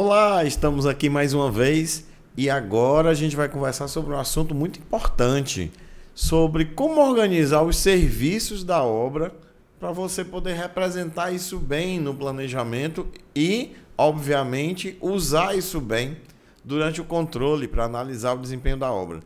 Olá, estamos aqui mais uma vez e agora a gente vai conversar sobre um assunto muito importante, sobre como organizar os serviços da obra para você poder representar isso bem no planejamento e, obviamente, usar isso bem durante o controle para analisar o desempenho da obra.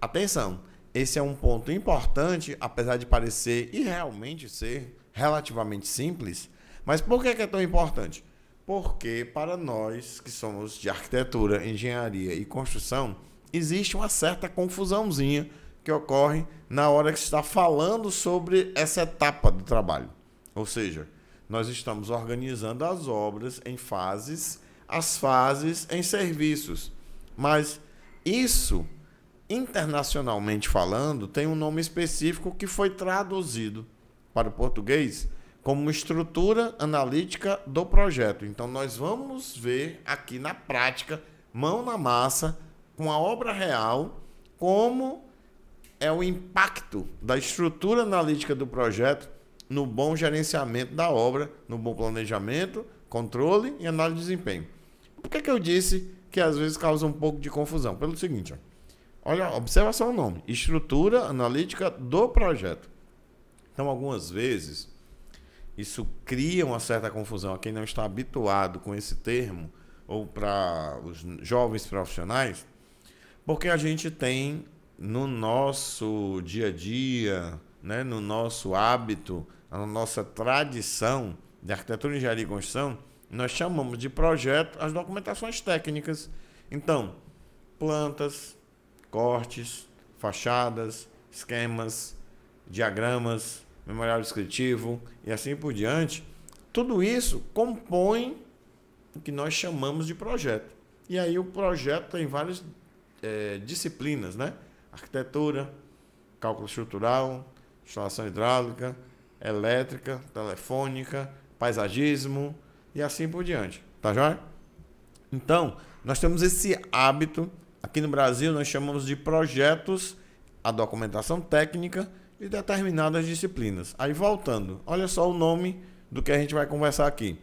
Atenção, esse é um ponto importante, apesar de parecer e realmente ser relativamente simples, mas por que é, tão importante? porque para nós que somos de arquitetura, engenharia e construção, existe uma certa confusãozinha que ocorre na hora que está falando sobre essa etapa do trabalho. Ou seja, nós estamos organizando as obras em fases, as fases em serviços. Mas isso, internacionalmente falando, tem um nome específico que foi traduzido para o português como estrutura analítica do projeto. Então, nós vamos ver aqui na prática, mão na massa, com a obra real, como é o impacto da estrutura analítica do projeto no bom gerenciamento da obra, no bom planejamento, controle e análise de desempenho. Por que, que eu disse que às vezes causa um pouco de confusão? Pelo seguinte, olha, observação o nome: estrutura analítica do projeto. Então, algumas vezes isso cria uma certa confusão. A quem não está habituado com esse termo, ou para os jovens profissionais, porque a gente tem no nosso dia a dia, né, no nosso hábito, na nossa tradição de arquitetura, engenharia e construção, nós chamamos de projeto as documentações técnicas. Então, plantas, cortes, fachadas, esquemas, diagramas, memorial descritivo e assim por diante, tudo isso compõe o que nós chamamos de projeto. E aí o projeto tem várias é, disciplinas, né? Arquitetura, cálculo estrutural, instalação hidráulica, elétrica, telefônica, paisagismo e assim por diante. Tá joia? Então, nós temos esse hábito, aqui no Brasil nós chamamos de projetos, a documentação técnica e determinadas disciplinas. Aí voltando, olha só o nome do que a gente vai conversar aqui: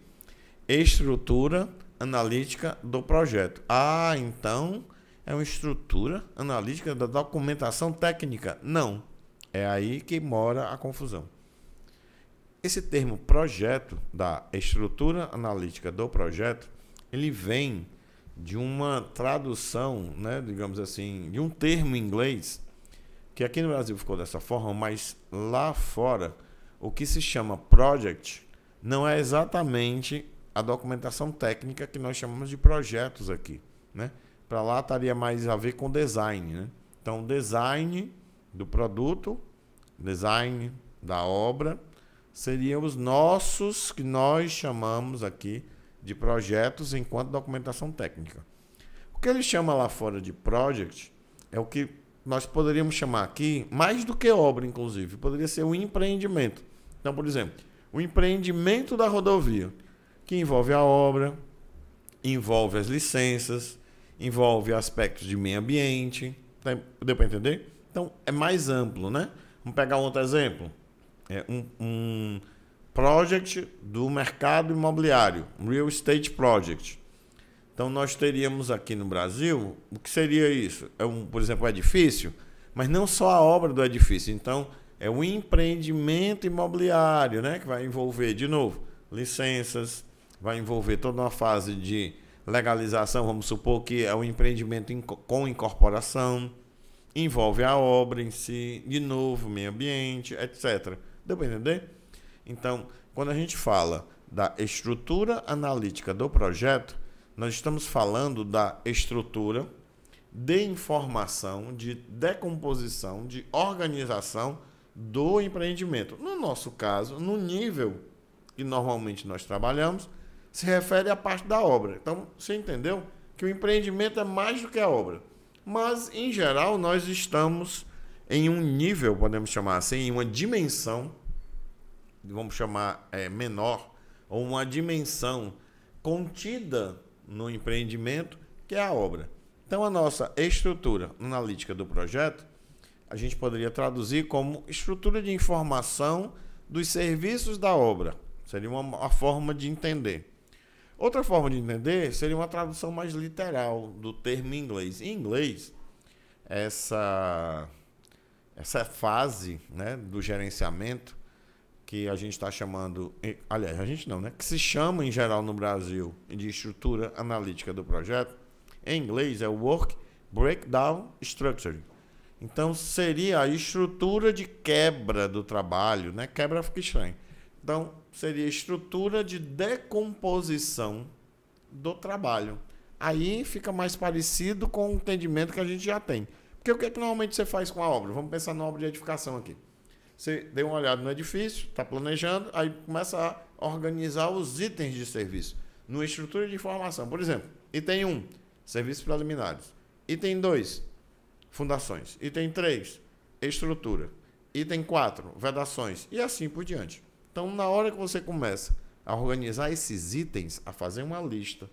estrutura analítica do projeto. Ah, então é uma estrutura analítica da documentação técnica? Não. É aí que mora a confusão. Esse termo projeto da estrutura analítica do projeto, ele vem de uma tradução, né, digamos assim, de um termo em inglês que aqui no Brasil ficou dessa forma, mas lá fora, o que se chama project não é exatamente a documentação técnica que nós chamamos de projetos aqui, né? Para lá estaria mais a ver com design, né? Então, design do produto, design da obra, seriam os nossos que nós chamamos aqui de projetos enquanto documentação técnica. O que ele chama lá fora de project é o que nós poderíamos chamar aqui, mais do que obra, inclusive, poderia ser um empreendimento. Então, por exemplo, o empreendimento da rodovia, que envolve a obra, envolve as licenças, envolve aspectos de meio ambiente. Tá? Deu para entender? Então, é mais amplo, né? Vamos pegar outro exemplo. É um, um project do mercado imobiliário, um real estate project. Então nós teríamos aqui no Brasil, o que seria isso? É um, por exemplo, um edifício, mas não só a obra do edifício. Então é um empreendimento imobiliário, né, que vai envolver de novo licenças, vai envolver toda uma fase de legalização, vamos supor que é um empreendimento com incorporação, envolve a obra em si, de novo, meio ambiente, etc. Deu para entender? Então, quando a gente fala da estrutura analítica do projeto, nós estamos falando da estrutura de informação, de decomposição, de organização do empreendimento. No nosso caso, no nível que normalmente nós trabalhamos, se refere à parte da obra. Então, você entendeu que o empreendimento é mais do que a obra. Mas, em geral, nós estamos em um nível, podemos chamar assim, em uma dimensão, vamos chamar é, menor, ou uma dimensão contida no empreendimento, que é a obra. Então, a nossa estrutura analítica do projeto, a gente poderia traduzir como estrutura de informação dos serviços da obra. Seria uma, uma forma de entender. Outra forma de entender seria uma tradução mais literal do termo em inglês. Em inglês, essa, essa fase né, do gerenciamento que a gente está chamando, aliás, a gente não, né? Que se chama em geral no Brasil de estrutura analítica do projeto, em inglês é Work Breakdown Structure. Então seria a estrutura de quebra do trabalho, né? Quebra fica estranho. Então seria a estrutura de decomposição do trabalho. Aí fica mais parecido com o entendimento que a gente já tem. Porque o que, é que normalmente você faz com a obra? Vamos pensar na obra de edificação aqui. Você deu uma olhada no edifício, é está planejando, aí começa a organizar os itens de serviço. Numa estrutura de informação. Por exemplo, item 1, serviços preliminares. Item 2, fundações. Item 3, estrutura. Item 4, vedações. E assim por diante. Então, na hora que você começa a organizar esses itens, a fazer uma lista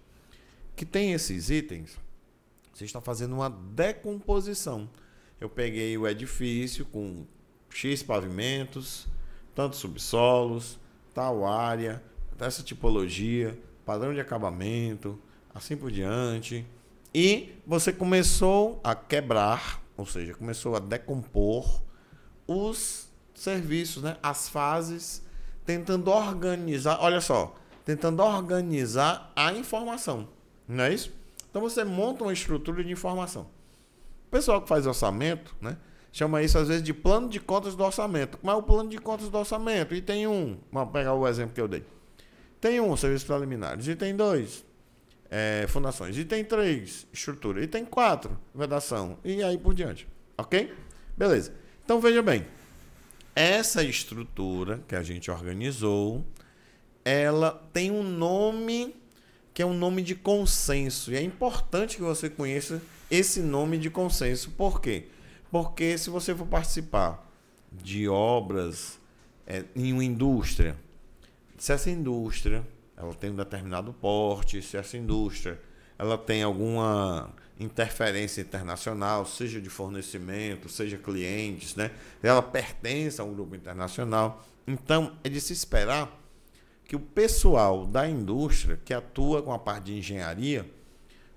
que tem esses itens, você está fazendo uma decomposição. Eu peguei o edifício com X pavimentos, tantos subsolos, tal área, dessa tipologia, padrão de acabamento, assim por diante. E você começou a quebrar, ou seja, começou a decompor os serviços, né? as fases, tentando organizar, olha só, tentando organizar a informação. Não é isso? Então você monta uma estrutura de informação. O pessoal que faz orçamento, né? chama isso às vezes de plano de contas do orçamento. Mas o plano de contas do orçamento, e tem um, vamos pegar o exemplo que eu dei. Tem um, serviços preliminares, e tem dois, é, fundações, e tem três, estrutura, e tem quatro, vedação, e aí por diante. Ok? Beleza. Então veja bem, essa estrutura que a gente organizou, ela tem um nome que é um nome de consenso. E é importante que você conheça esse nome de consenso. Por quê? Porque se você for participar de obras é, em uma indústria, se essa indústria ela tem um determinado porte, se essa indústria ela tem alguma interferência internacional, seja de fornecimento, seja clientes, né? Ela pertence a um grupo internacional. Então, é de se esperar que o pessoal da indústria que atua com a parte de engenharia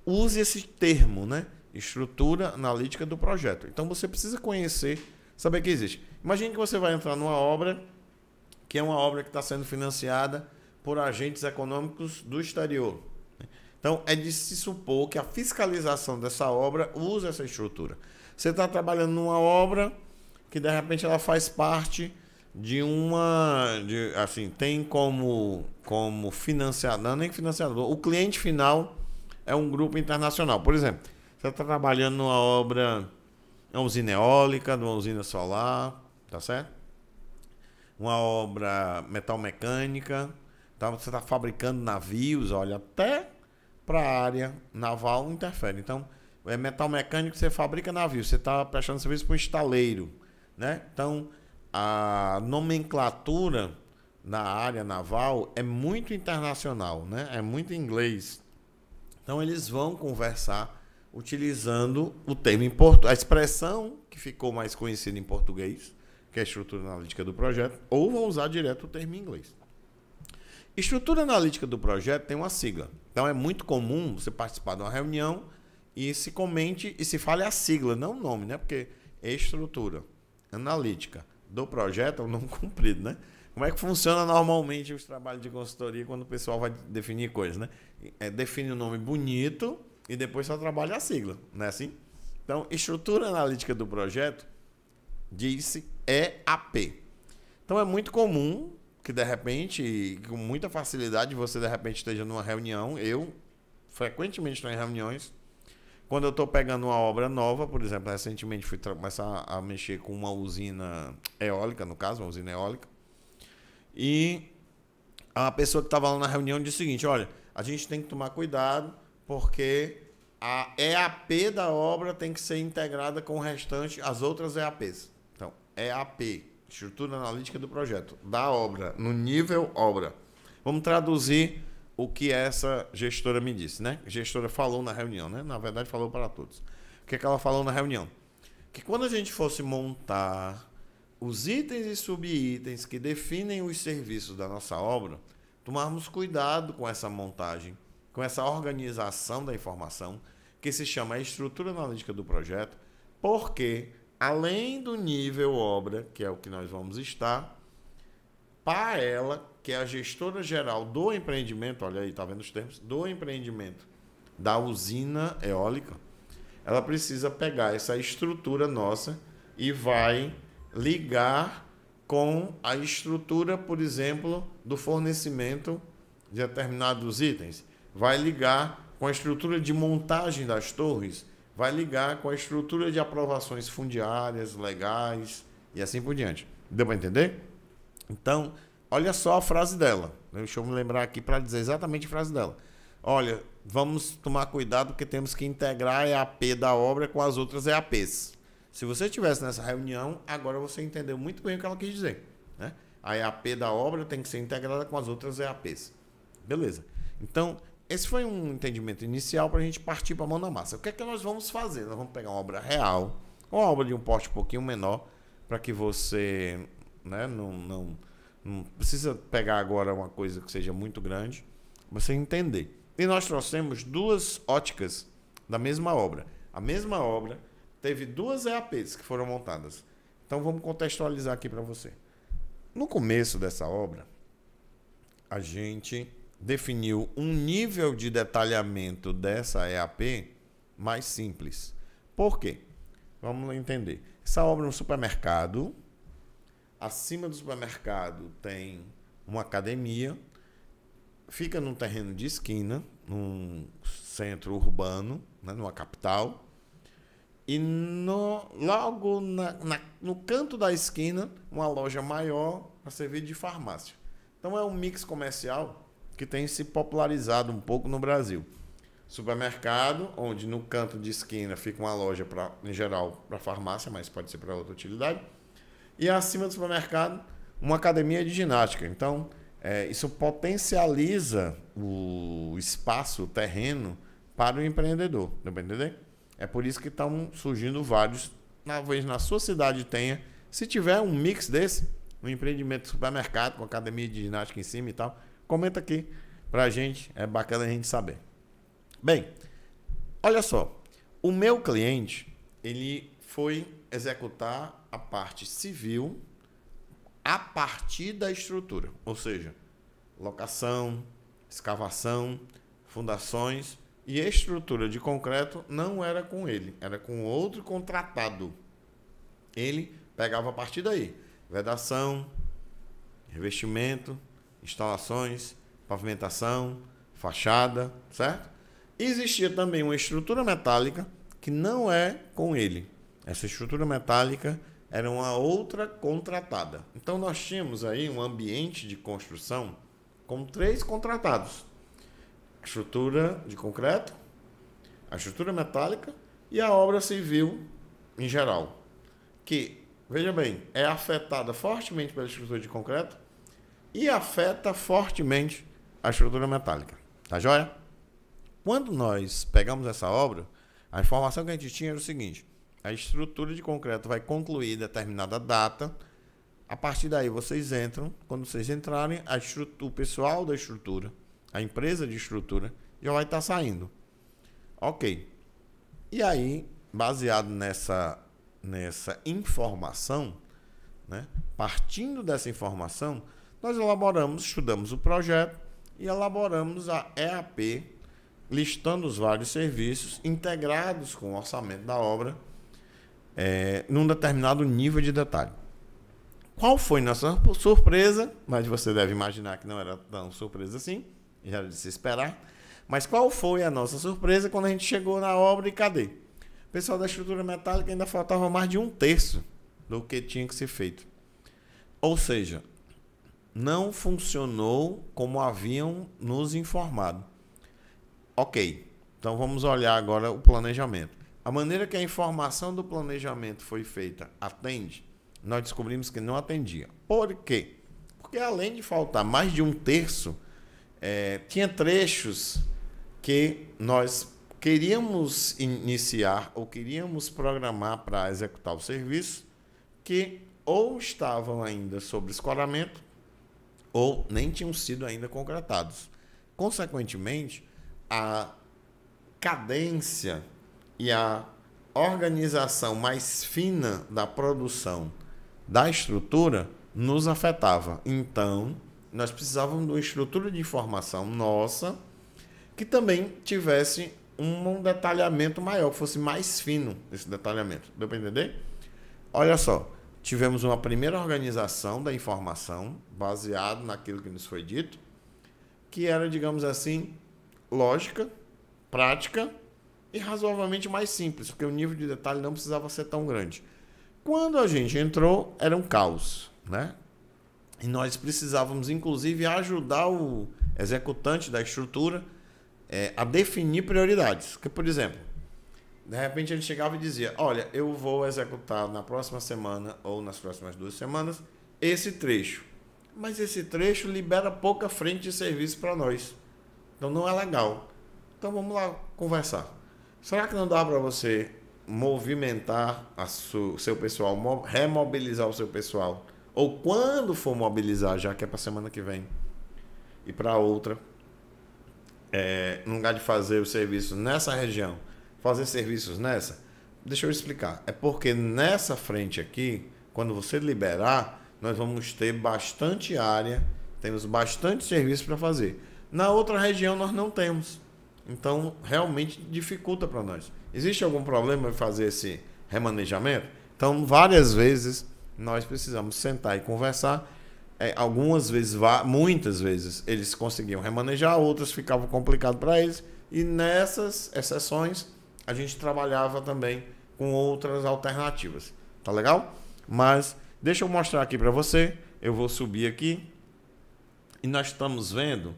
use esse termo, né? estrutura analítica do projeto. Então você precisa conhecer, saber que existe. Imagine que você vai entrar numa obra que é uma obra que está sendo financiada por agentes econômicos do exterior. Então é de se supor que a fiscalização dessa obra use essa estrutura. Você está trabalhando numa obra que de repente ela faz parte de uma de, assim tem como como financiador não nem financiador o cliente final é um grupo internacional por exemplo você está trabalhando numa obra, é uma usina eólica, numa usina solar, tá certo? Uma obra mecânica, tá? você está fabricando navios, olha, até para a área naval interfere. Então, é metal mecânico, você fabrica navios. você está prestando serviço para o estaleiro. Né? Então, a nomenclatura na área naval é muito internacional, né? é muito inglês. Então, eles vão conversar utilizando o termo em a expressão que ficou mais conhecida em português, que é a estrutura analítica do projeto, ou vou usar direto o termo em inglês. Estrutura analítica do projeto tem uma sigla. Então é muito comum você participar de uma reunião e se comente e se fale a sigla, não o nome, né? Porque estrutura analítica do projeto é um nome comprido, né? Como é que funciona normalmente os trabalhos de consultoria quando o pessoal vai definir coisas, né? É, define um nome bonito e depois só trabalha a sigla, não é assim? Então, estrutura analítica do projeto disse EAP. É então é muito comum que de repente, com muita facilidade, você de repente esteja numa reunião. Eu frequentemente estou em reuniões. Quando eu estou pegando uma obra nova, por exemplo, recentemente fui começar a mexer com uma usina eólica, no caso, uma usina eólica. E a pessoa que estava lá na reunião disse o seguinte: olha, a gente tem que tomar cuidado porque a EAP da obra tem que ser integrada com o restante, as outras EAPs. Então, EAP, estrutura analítica do projeto, da obra, no nível obra. Vamos traduzir o que essa gestora me disse, né? A gestora falou na reunião, né? Na verdade, falou para todos. O que, é que ela falou na reunião? Que quando a gente fosse montar os itens e subitens que definem os serviços da nossa obra, tomarmos cuidado com essa montagem com essa organização da informação, que se chama a estrutura analítica do projeto, porque além do nível obra, que é o que nós vamos estar, ela que é a gestora geral do empreendimento, olha aí, tá vendo os termos? Do empreendimento da usina eólica, ela precisa pegar essa estrutura nossa e vai ligar com a estrutura, por exemplo, do fornecimento de determinados itens vai ligar com a estrutura de montagem das torres, vai ligar com a estrutura de aprovações fundiárias, legais e assim por diante. Deu para entender? Então, olha só a frase dela. Deixa eu me lembrar aqui para dizer exatamente a frase dela. Olha, vamos tomar cuidado porque temos que integrar a EAP da obra com as outras EAPs. Se você estivesse nessa reunião, agora você entendeu muito bem o que ela quis dizer. Né? A EAP da obra tem que ser integrada com as outras EAPs. Beleza. Então, esse foi um entendimento inicial para a gente partir para a mão na massa. O que é que nós vamos fazer? Nós vamos pegar uma obra real, uma obra de um porte um pouquinho menor, para que você né, não, não, não precisa pegar agora uma coisa que seja muito grande, você entender. E nós trouxemos duas óticas da mesma obra. A mesma obra teve duas EAPs que foram montadas. Então vamos contextualizar aqui para você. No começo dessa obra, a gente definiu um nível de detalhamento dessa EAP mais simples. Por quê? Vamos entender. Essa obra é um supermercado. Acima do supermercado tem uma academia. Fica num terreno de esquina, num centro urbano, né, numa capital. E no, logo na, na, no canto da esquina, uma loja maior para servir de farmácia. Então é um mix comercial que tem se popularizado um pouco no Brasil. Supermercado, onde no canto de esquina fica uma loja, pra, em geral, para farmácia, mas pode ser para outra utilidade. E acima do supermercado, uma academia de ginástica. Então, é, isso potencializa o espaço, o terreno para o empreendedor. Deu para entender? É por isso que estão surgindo vários. Talvez na sua cidade tenha. Se tiver um mix desse, um empreendimento de supermercado com academia de ginástica em cima e tal, Comenta aqui pra gente, é bacana a gente saber. Bem, olha só, o meu cliente, ele foi executar a parte civil a partir da estrutura, ou seja, locação, escavação, fundações e estrutura de concreto não era com ele, era com outro contratado. Ele pegava a partir daí, vedação, revestimento, instalações, pavimentação, fachada, certo? Existia também uma estrutura metálica que não é com ele. Essa estrutura metálica era uma outra contratada. Então nós tínhamos aí um ambiente de construção com três contratados: a estrutura de concreto, a estrutura metálica e a obra civil em geral, que veja bem, é afetada fortemente pela estrutura de concreto e afeta fortemente a estrutura metálica. Tá joia? Quando nós pegamos essa obra, a informação que a gente tinha era o seguinte: a estrutura de concreto vai concluir determinada data. A partir daí vocês entram. Quando vocês entrarem, o pessoal da estrutura, a empresa de estrutura, já vai estar tá saindo. Ok. E aí, baseado nessa, nessa informação, né, partindo dessa informação, nós elaboramos, estudamos o projeto e elaboramos a EAP, listando os vários serviços integrados com o orçamento da obra, é, num determinado nível de detalhe. Qual foi nossa surpresa? Mas você deve imaginar que não era tão surpresa assim, já era de se esperar. Mas qual foi a nossa surpresa quando a gente chegou na obra e cadê? O pessoal da estrutura metálica ainda faltava mais de um terço do que tinha que ser feito. Ou seja, não funcionou como haviam nos informado. Ok, então vamos olhar agora o planejamento. A maneira que a informação do planejamento foi feita atende, nós descobrimos que não atendia. Por quê? Porque além de faltar mais de um terço, é, tinha trechos que nós queríamos iniciar ou queríamos programar para executar o serviço que ou estavam ainda sob escoramento ou nem tinham sido ainda concretados. Consequentemente, a cadência e a organização mais fina da produção da estrutura nos afetava. Então, nós precisávamos de uma estrutura de informação nossa que também tivesse um detalhamento maior, fosse mais fino esse detalhamento. Deu para entender? Olha só, tivemos uma primeira organização da informação, baseado naquilo que nos foi dito, que era, digamos assim, lógica, prática e razoavelmente mais simples, porque o nível de detalhe não precisava ser tão grande. Quando a gente entrou, era um caos, né? E nós precisávamos, inclusive, ajudar o executante da estrutura é, a definir prioridades. Porque, por exemplo, de repente ele chegava e dizia: Olha, eu vou executar na próxima semana ou nas próximas duas semanas esse trecho. Mas esse trecho libera pouca frente de serviço para nós. Então não é legal. Então vamos lá conversar. Será que não dá para você movimentar o seu pessoal, remobilizar o seu pessoal? Ou quando for mobilizar, já que é para semana que vem e para outra, é, no lugar de fazer o serviço nessa região, fazer serviços nessa? Deixa eu explicar. É porque nessa frente aqui, quando você liberar, nós vamos ter bastante área, temos bastante serviço para fazer. Na outra região nós não temos. Então, realmente dificulta para nós. Existe algum problema em fazer esse remanejamento? Então, várias vezes nós precisamos sentar e conversar. É, algumas vezes, muitas vezes, eles conseguiam remanejar, outras ficavam complicado para eles. E nessas exceções, a gente trabalhava também com outras alternativas. Tá legal? Mas deixa eu mostrar aqui para você. Eu vou subir aqui. E nós estamos vendo,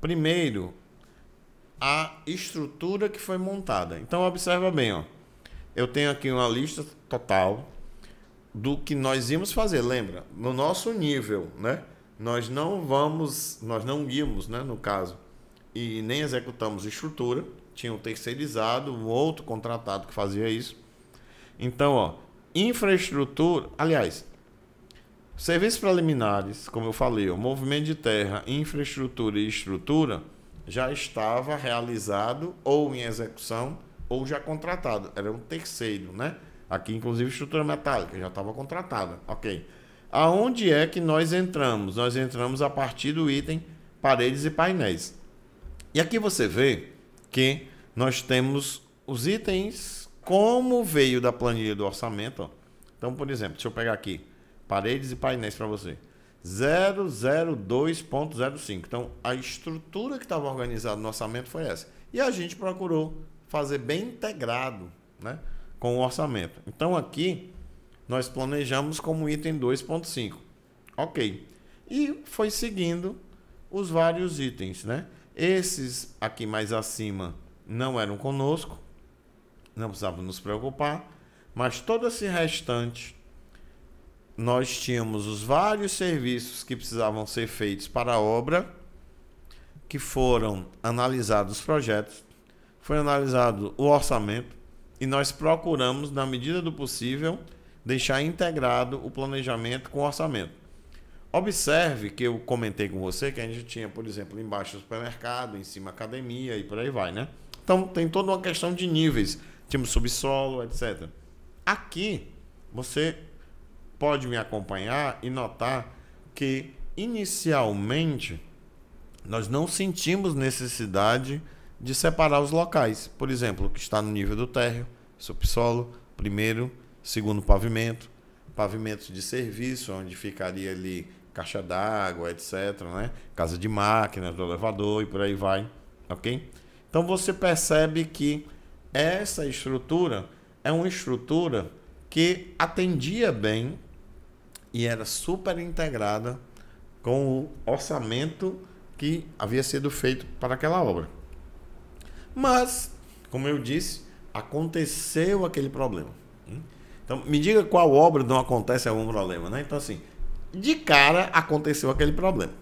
primeiro, a estrutura que foi montada. Então, observa bem. Ó. Eu tenho aqui uma lista total do que nós íamos fazer. Lembra? No nosso nível, né? Nós não vamos, nós não íamos, né, no caso, e nem executamos estrutura tinha um terceirizado, um outro contratado que fazia isso. Então, ó, infraestrutura, aliás, serviços preliminares, como eu falei, o movimento de terra, infraestrutura e estrutura já estava realizado ou em execução ou já contratado. Era um terceiro, né? Aqui, inclusive, estrutura metálica já estava contratada. Ok. Aonde é que nós entramos? Nós entramos a partir do item paredes e painéis. E aqui você vê que nós temos os itens como veio da planilha do orçamento. Então, por exemplo, deixa eu pegar aqui paredes e painéis para você. 002.05. Então, a estrutura que estava organizada no orçamento foi essa. E a gente procurou fazer bem integrado né, com o orçamento. Então, aqui nós planejamos como item 2.5. Ok. E foi seguindo os vários itens, né? Esses aqui mais acima não eram conosco, não precisava nos preocupar, mas todo esse restante nós tínhamos os vários serviços que precisavam ser feitos para a obra, que foram analisados os projetos, foi analisado o orçamento e nós procuramos, na medida do possível, deixar integrado o planejamento com o orçamento. Observe que eu comentei com você que a gente tinha, por exemplo, embaixo o supermercado, em cima academia e por aí vai, né? Então tem toda uma questão de níveis. Tínhamos tipo subsolo, etc. Aqui você pode me acompanhar e notar que inicialmente nós não sentimos necessidade de separar os locais. Por exemplo, o que está no nível do térreo, subsolo, primeiro, segundo pavimento, pavimento de serviço, onde ficaria ali caixa d'água, etc. Né? Casa de máquinas, do elevador e por aí vai. Ok? Então você percebe que essa estrutura é uma estrutura que atendia bem e era super integrada com o orçamento que havia sido feito para aquela obra. Mas, como eu disse, aconteceu aquele problema. Então, me diga qual obra não acontece algum problema, né? Então, assim, de cara aconteceu aquele problema.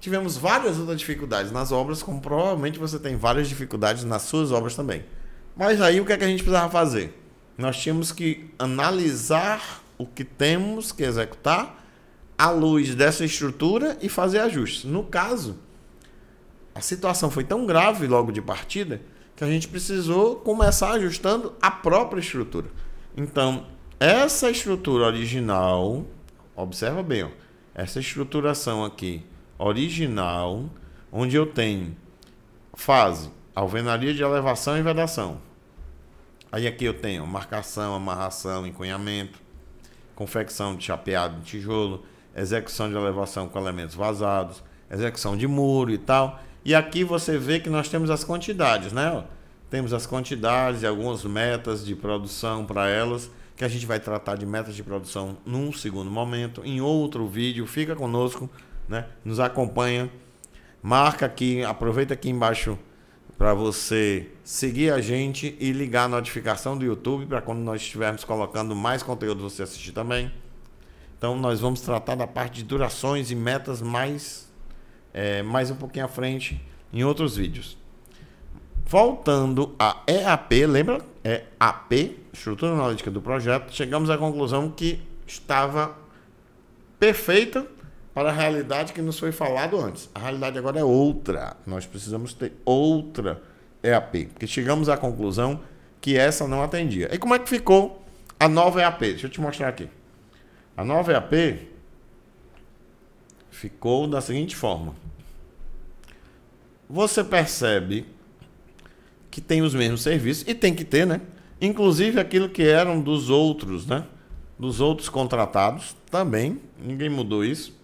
Tivemos várias outras dificuldades nas obras, como provavelmente você tem várias dificuldades nas suas obras também. Mas aí o que, é que a gente precisava fazer? Nós tínhamos que analisar o que temos que executar à luz dessa estrutura e fazer ajustes. No caso, a situação foi tão grave logo de partida que a gente precisou começar ajustando a própria estrutura. Então, essa estrutura original Observa bem, ó. Essa estruturação aqui, original, onde eu tenho fase, alvenaria de elevação e vedação. Aí aqui eu tenho marcação, amarração, encunhamento, confecção de chapeado de tijolo, execução de elevação com elementos vazados, execução de muro e tal. E aqui você vê que nós temos as quantidades, né? Temos as quantidades e algumas metas de produção para elas que a gente vai tratar de metas de produção num segundo momento, em outro vídeo. Fica conosco, né? Nos acompanha. Marca aqui, aproveita aqui embaixo para você seguir a gente e ligar a notificação do YouTube para quando nós estivermos colocando mais conteúdo você assistir também. Então nós vamos tratar da parte de durações e metas mais é, mais um pouquinho à frente em outros vídeos. Voltando a EAP, lembra? É AP estrutura analítica do projeto, chegamos à conclusão que estava perfeita para a realidade que nos foi falado antes. A realidade agora é outra. Nós precisamos ter outra EAP, porque chegamos à conclusão que essa não atendia. E como é que ficou a nova EAP? Deixa eu te mostrar aqui. A nova EAP ficou da seguinte forma. Você percebe que tem os mesmos serviços e tem que ter, né? Inclusive aquilo que eram dos outros, né? Dos outros contratados também, ninguém mudou isso.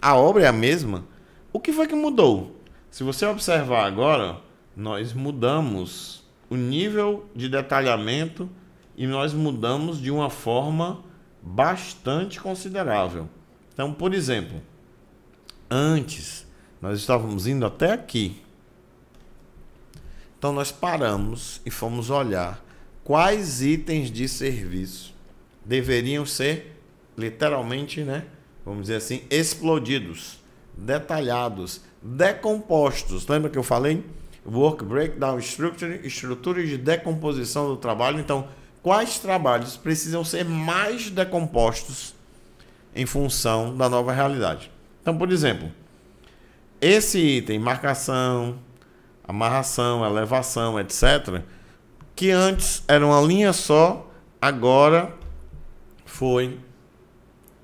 A obra é a mesma. O que foi que mudou? Se você observar agora, nós mudamos o nível de detalhamento e nós mudamos de uma forma bastante considerável. Então, por exemplo, antes nós estávamos indo até aqui. Então nós paramos e fomos olhar quais itens de serviço deveriam ser literalmente, né? Vamos dizer assim, explodidos, detalhados, decompostos. Lembra que eu falei? Work breakdown structure, estruturas de decomposição do trabalho. Então, quais trabalhos precisam ser mais decompostos em função da nova realidade? Então, por exemplo, esse item, marcação, amarração, elevação, etc., que antes era uma linha só, agora foi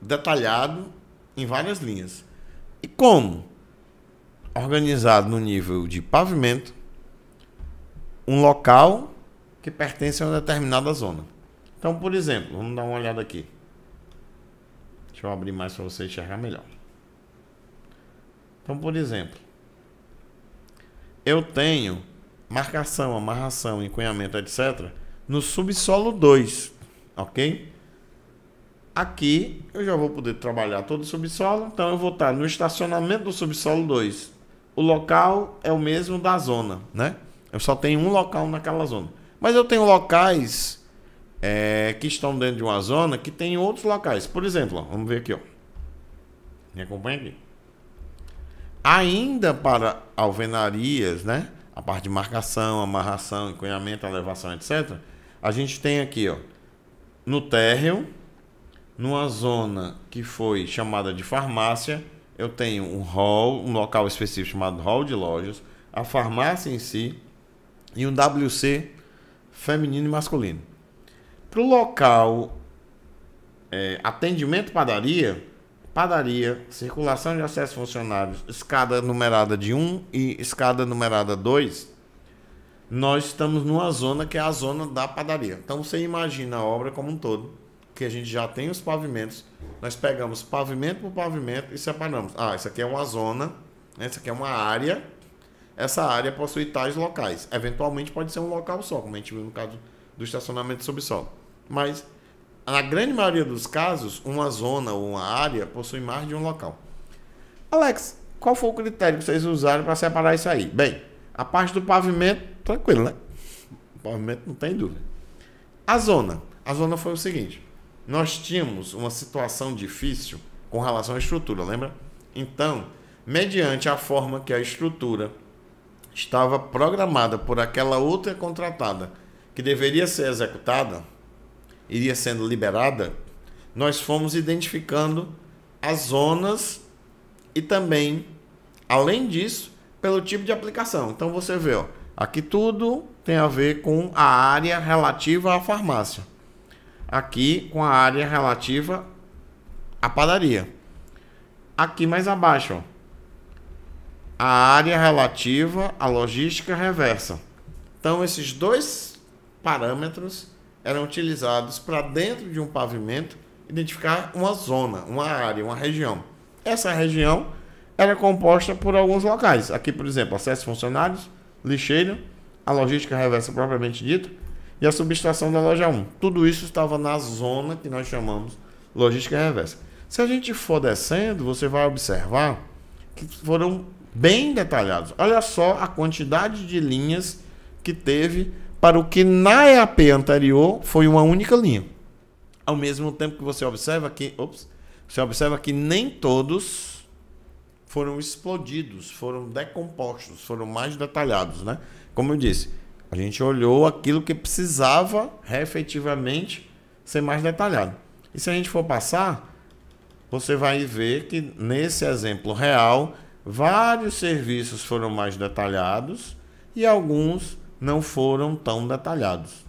detalhado em várias linhas. E como? Organizado no nível de pavimento, um local que pertence a uma determinada zona. Então, por exemplo, vamos dar uma olhada aqui. Deixa eu abrir mais para você enxergar melhor. Então, por exemplo, eu tenho marcação, amarração, encunhamento, etc., no subsolo 2, ok? Aqui eu já vou poder trabalhar todo o subsolo, então eu vou estar no estacionamento do subsolo 2. O local é o mesmo da zona, né? Eu só tenho um local naquela zona. Mas eu tenho locais é, que estão dentro de uma zona que tem outros locais. Por exemplo, ó, vamos ver aqui. Ó. Me acompanha aqui. Ainda para alvenarias, né? a parte de marcação, amarração, encunhamento, elevação, etc. A gente tem aqui, ó, no térreo, numa zona que foi chamada de farmácia, eu tenho um hall, um local específico chamado hall de lojas, a farmácia em si e um WC feminino e masculino. Para o local é, atendimento padaria, padaria, circulação de acesso funcionários, escada numerada de 1 e escada numerada 2, nós estamos numa zona que é a zona da padaria. Então você imagina a obra como um todo, que a gente já tem os pavimentos, nós pegamos pavimento por pavimento e separamos. Ah, isso aqui é uma zona, né? Isso aqui é uma área, essa área possui tais locais. Eventualmente pode ser um local só, como a gente viu no caso do estacionamento sob solo. Mas na grande maioria dos casos, uma zona ou uma área possui mais de um local. Alex, qual foi o critério que vocês usaram para separar isso aí? Bem, a parte do pavimento, tranquilo, né? O pavimento não tem dúvida. A zona. A zona foi o seguinte: nós tínhamos uma situação difícil com relação à estrutura, lembra? Então, mediante a forma que a estrutura estava programada por aquela outra contratada que deveria ser executada, iria sendo liberada, nós fomos identificando as zonas e também, além disso, pelo tipo de aplicação. Então você vê, ó, aqui tudo tem a ver com a área relativa à farmácia. Aqui com a área relativa à padaria. Aqui mais abaixo, ó, a área relativa à logística reversa. Então esses dois parâmetros eram utilizados para dentro de um pavimento identificar uma zona, uma área, uma região. Essa região era composta por alguns locais. Aqui, por exemplo, acesso funcionários, lixeira, a logística reversa propriamente dita e a subestação da loja 1. Tudo isso estava na zona que nós chamamos logística reversa. Se a gente for descendo, você vai observar que foram bem detalhados. Olha só a quantidade de linhas que teve para o que na EAP anterior foi uma única linha. Ao mesmo tempo que você observa que, ops, você observa que nem todos foram explodidos, foram decompostos, foram mais detalhados, né? Como eu disse, a gente olhou aquilo que precisava efetivamente ser mais detalhado. E se a gente for passar, você vai ver que nesse exemplo real, vários serviços foram mais detalhados e alguns não foram tão detalhados.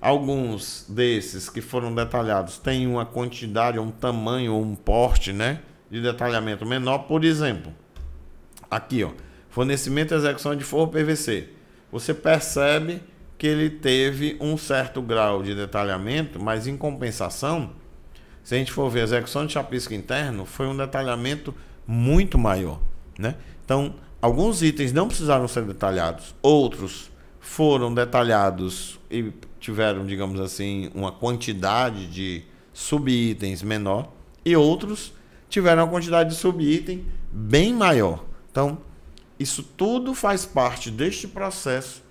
Alguns desses que foram detalhados têm uma quantidade, um tamanho ou um porte né, de detalhamento menor. Por exemplo, aqui, ó, fornecimento e execução de forro PVC. Você percebe que ele teve um certo grau de detalhamento, mas em compensação, se a gente for ver a execução de chapisco interno, foi um detalhamento muito maior. Né? Então, alguns itens não precisaram ser detalhados, outros foram detalhados e tiveram, digamos assim, uma quantidade de subitens menor e outros tiveram uma quantidade de subitem bem maior. Então, isso tudo faz parte deste processo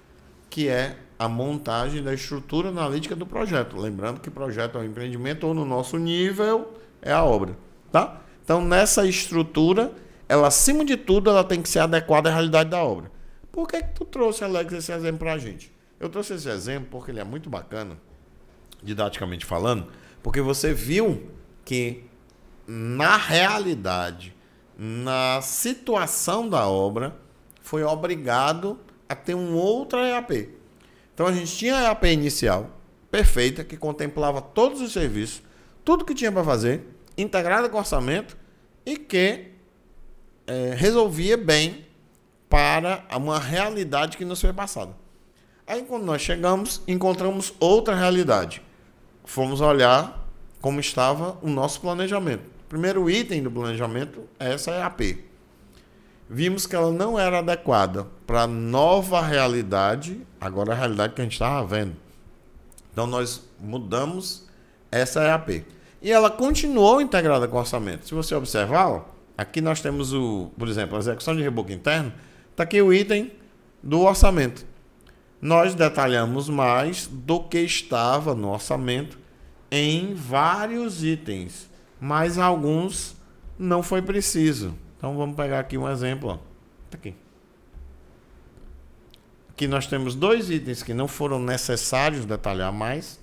que é a montagem da estrutura analítica do projeto. Lembrando que projeto é um empreendimento ou no nosso nível é a obra, tá? Então, nessa estrutura, ela acima de tudo, ela tem que ser adequada à realidade da obra. Por que, que tu trouxe, Alex, esse exemplo para a gente? Eu trouxe esse exemplo porque ele é muito bacana, didaticamente falando, porque você viu que na realidade, na situação da obra, foi obrigado a ter um outro EAP. Então a gente tinha a EAP inicial, perfeita, que contemplava todos os serviços, tudo que tinha para fazer, integrada com orçamento e que é, resolvia bem para uma realidade que nos foi passada. Aí quando nós chegamos, encontramos outra realidade. Fomos olhar como estava o nosso planejamento. primeiro item do planejamento é essa EAP. Vimos que ela não era adequada para a nova realidade, agora é a realidade que a gente estava tá vendo. Então nós mudamos essa EAP. É e ela continuou integrada com o orçamento. Se você observar, ó, aqui nós temos o, por exemplo, a execução de reboco interno Está aqui o item do orçamento. Nós detalhamos mais do que estava no orçamento em vários itens, mas alguns não foi preciso. Então vamos pegar aqui um exemplo. Tá aqui. Aqui nós temos dois itens que não foram necessários detalhar mais,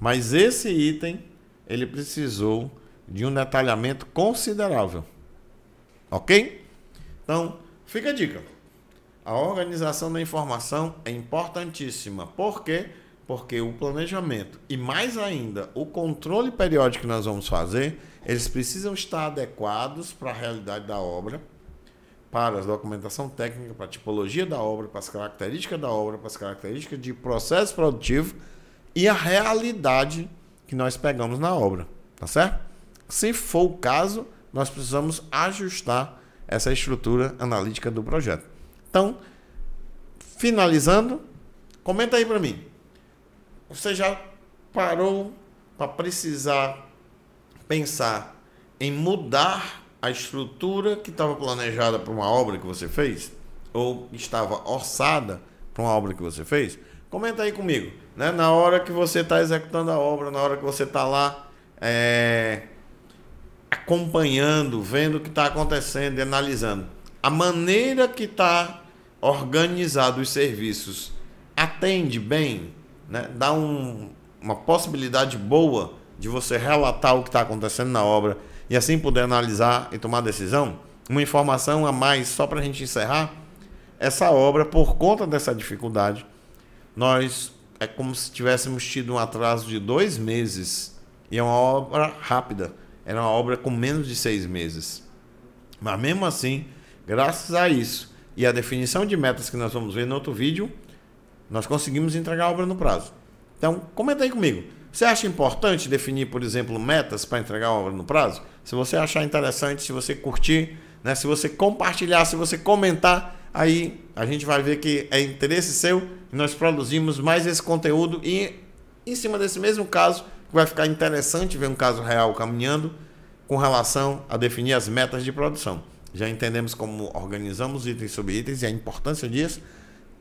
mas esse item ele precisou de um detalhamento considerável. Ok? Então, Fica a dica. A organização da informação é importantíssima. Por quê? Porque o planejamento e mais ainda o controle periódico que nós vamos fazer, eles precisam estar adequados para a realidade da obra, para a documentação técnica, para a tipologia da obra, para as características da obra, para as características de processo produtivo e a realidade que nós pegamos na obra, tá certo? Se for o caso, nós precisamos ajustar essa estrutura analítica do projeto. Então, finalizando, comenta aí para mim. Você já parou para precisar pensar em mudar a estrutura que estava planejada para uma obra que você fez ou estava orçada para uma obra que você fez? Comenta aí comigo, né? Na hora que você está executando a obra, na hora que você está lá é, acompanhando, vendo o que está acontecendo e analisando. A maneira que está organizado os serviços atende bem, né? dá um, uma possibilidade boa de você relatar o que está acontecendo na obra e assim poder analisar e tomar decisão. Uma informação a mais, só para a gente encerrar, essa obra, por conta dessa dificuldade, nós é como se tivéssemos tido um atraso de dois meses e é uma obra rápida era uma obra com menos de seis meses. Mas mesmo assim, graças a isso e a definição de metas que nós vamos ver no outro vídeo, nós conseguimos entregar a obra no prazo. Então, comenta aí comigo. Você acha importante definir, por exemplo, metas para entregar a obra no prazo? Se você achar interessante, se você curtir, né? se você compartilhar, se você comentar, aí a gente vai ver que é interesse seu e nós produzimos mais esse conteúdo e em cima desse mesmo caso vai ficar interessante ver um caso real caminhando com relação a definir as metas de produção. Já entendemos como organizamos itens sobre itens e a importância disso,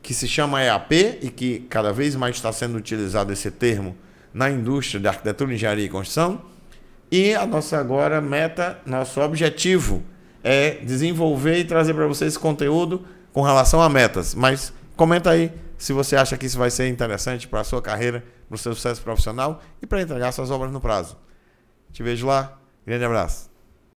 que se chama EAP e que cada vez mais está sendo utilizado esse termo na indústria de arquitetura, engenharia e construção. E a nossa agora meta, nosso objetivo é desenvolver e trazer para vocês conteúdo com relação a metas. Mas comenta aí se você acha que isso vai ser interessante para a sua carreira, para o seu sucesso profissional e para entregar suas obras no prazo. Te vejo lá. Grande abraço.